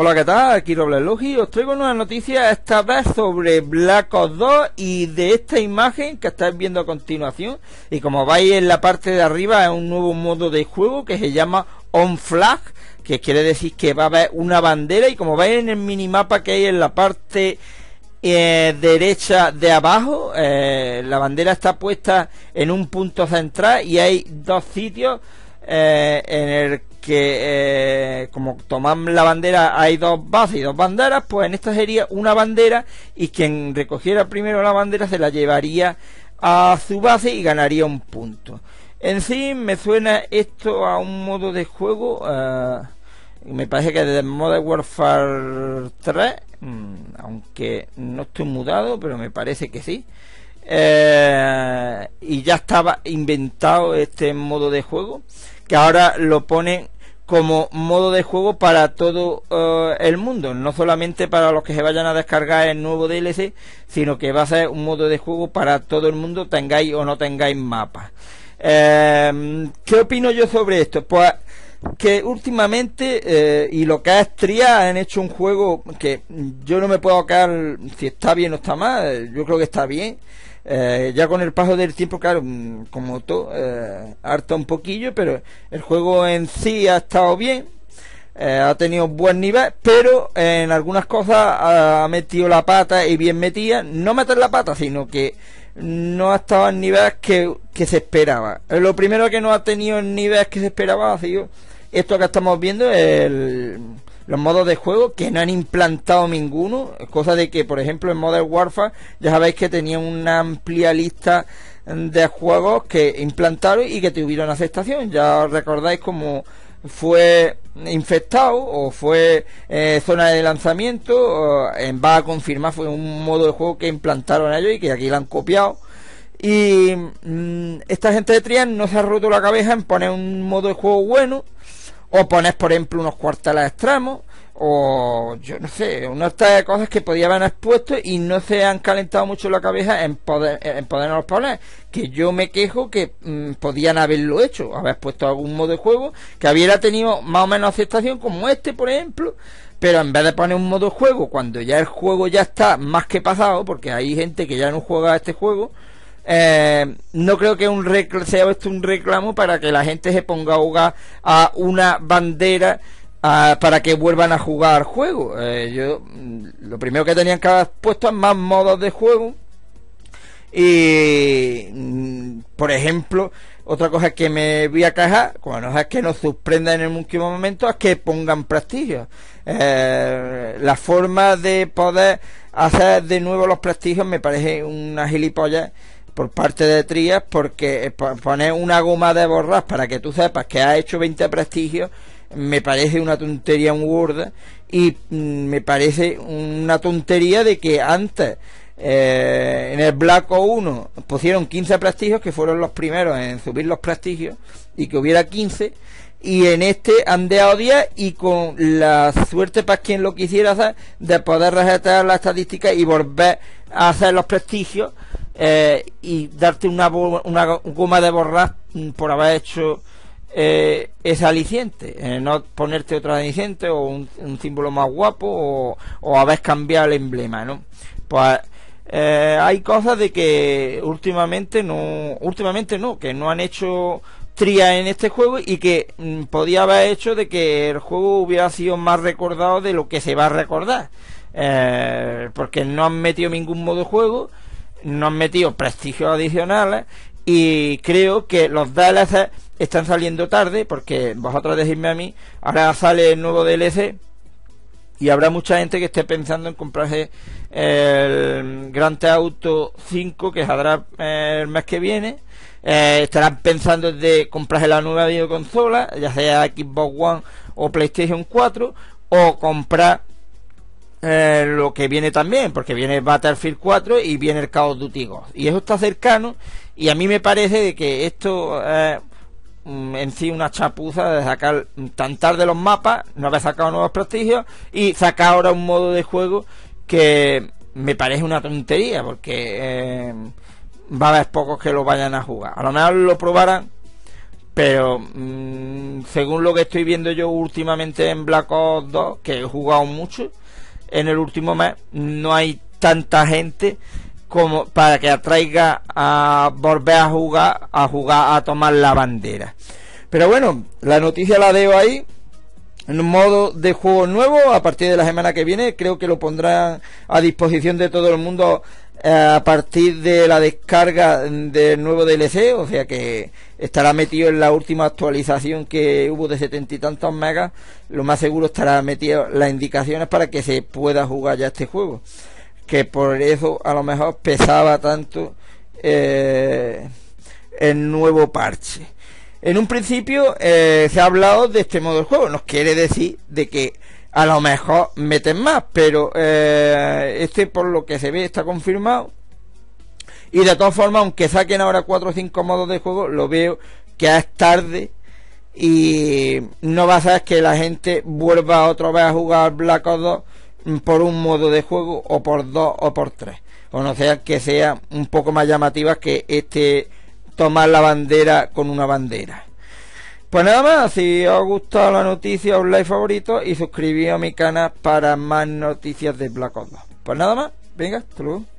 Hola, ¿qué tal? Aquí y Os traigo una noticia esta vez sobre Black Ops 2 y de esta imagen que estáis viendo a continuación. Y como veis en la parte de arriba es un nuevo modo de juego que se llama On Flag, que quiere decir que va a haber una bandera y como veis en el minimapa que hay en la parte eh, derecha de abajo, eh, la bandera está puesta en un punto central y hay dos sitios eh, en el que eh, como toman la bandera hay dos bases y dos banderas, pues en esta sería una bandera y quien recogiera primero la bandera se la llevaría a su base y ganaría un punto. En sí me suena esto a un modo de juego, eh, me parece que desde Modern Warfare 3, mm, aunque no estoy mudado, pero me parece que sí. y ya estaba inventado este modo de juego que ahora lo ponen como modo de juego para todo eh, el mundo, no solamente para los que se vayan a descargar el nuevo DLC, sino que va a ser un modo de juego para todo el mundo, tengáis o no tengáis mapa, eh, ¿Qué opino yo sobre esto? Pues que últimamente eh, y lo que es Tria han hecho un juego que yo no me puedo quedar si está bien o está mal, yo creo que está bien eh, ya con el paso del tiempo, claro, mm, como todo, eh, harta un poquillo, pero el juego en sí ha estado bien, eh, ha tenido buen nivel, pero en algunas cosas ha metido la pata y bien metida. No meter la pata, sino que no ha estado al nivel que, que, se esperaba. Lo primero que no ha tenido el nivel que se esperaba ha sido esto que estamos viendo, el, los modos de juego que no han implantado ninguno, cosa de que por ejemplo en Modern Warfare ya sabéis que tenía una amplia lista de juegos que implantaron y que tuvieron aceptación, ya recordáis cómo fue infectado o fue eh, zona de lanzamiento, en va a confirmar, fue un modo de juego que implantaron ellos y que aquí lo han copiado. Y mm, esta gente de Trian no se ha roto la cabeza en poner un modo de juego bueno o pones, por ejemplo, unos cuarteles extremos, o yo no sé, Unas de cosas que podían haber expuesto y no se han calentado mucho la cabeza en poder en podernos poner. Que yo me quejo que mm, podían haberlo hecho, haber puesto algún modo de juego que hubiera tenido más o menos aceptación, como este, por ejemplo. Pero en vez de poner un modo de juego, cuando ya el juego ya está más que pasado, porque hay gente que ya no juega a este juego, eh, no creo que un sea esto un reclamo para que la gente se ponga a a una bandera ah, para que vuelvan a jugar juego eh, yo, mm, lo primero que tenían que haber puesto es más modos de juego. Y, mm, por ejemplo, otra cosa que me voy a cajar, bueno, es que nos sorprenda en el último momento, es que pongan prestigio. Eh, la forma de poder hacer de nuevo los prestigios me parece una gilipollas por parte de Trias porque eh, poner una goma de borrar para que tú sepas que ha hecho 20 prestigios me parece una tontería un gorda y mm, me parece una tontería de que antes eh, en el Blanco 1 pusieron 15 prestigios que fueron los primeros en subir los prestigios y que hubiera 15 y en este han a odiar y con la suerte para quien lo quisiera hacer de poder resetear la estadística y volver a hacer los prestigios eh, y darte una, goma de borrar por haber hecho eh, ese aliciente, eh, no ponerte otro aliciente o un, símbolo más guapo o, haber cambiado el emblema, ¿no? Pues eh, hay cosas de que últimamente no, últimamente no, que no han hecho tría en este juego y que mm, podía haber hecho de que el juego hubiera sido más recordado de lo que se va a recordar, porque no han metido ningún modo juego no han metido prestigios adicionales y creo que los DLC están saliendo tarde porque vosotros decidme a mí, ahora sale el nuevo DLC y habrá mucha gente que esté pensando en comprarse el Gran Auto 5 que saldrá eh, el mes que viene. Eh, estarán pensando de comprarse la nueva videoconsola, ya sea Xbox One o PlayStation 4, o comprar eh, lo que viene también, porque viene Battlefield 4 y viene el Chaos Duty Ghost. Y eso está cercano y a mí me parece de que esto eh, mm, en sí una chapuza de sacar tan tarde los mapas, no haber sacado nuevos prestigios y sacar ahora un modo de juego que me parece una tontería porque eh, va a haber pocos que lo vayan a jugar. A lo mejor lo probarán pero mm, según lo que estoy viendo yo últimamente en Black Ops 2, que he jugado mucho, en el último mes no hay tanta gente como para que atraiga a volver a jugar, a jugar, a tomar la bandera. Pero bueno, la noticia la debo ahí. En modo de juego nuevo, a partir de la semana que viene, creo que lo pondrán a disposición de todo el mundo eh, a partir de la descarga del nuevo DLC, o sea que estará metido en la última actualización que hubo de setenta y tantos megas, lo más seguro estará metido las indicaciones para que se pueda jugar ya este juego, que por eso a lo mejor pesaba tanto eh, el nuevo parche. En un principio eh, se ha hablado de este modo de juego, nos quiere decir de que a lo mejor meten más, pero eh, este por lo que se ve está confirmado. Y de todas formas, aunque saquen ahora 4 o 5 modos de juego, lo veo que es tarde y no va a ser que la gente vuelva otra vez a jugar Black Ops 2 mm, por un modo de juego o por dos o por tres. O no sea que sea un poco más llamativa que este tomar la bandera con una bandera. Pues nada más, si os ha gustado la noticia, un like favorito y suscribíos a mi canal para más noticias de Black Ops 2. Pues nada más, venga, hasta luego.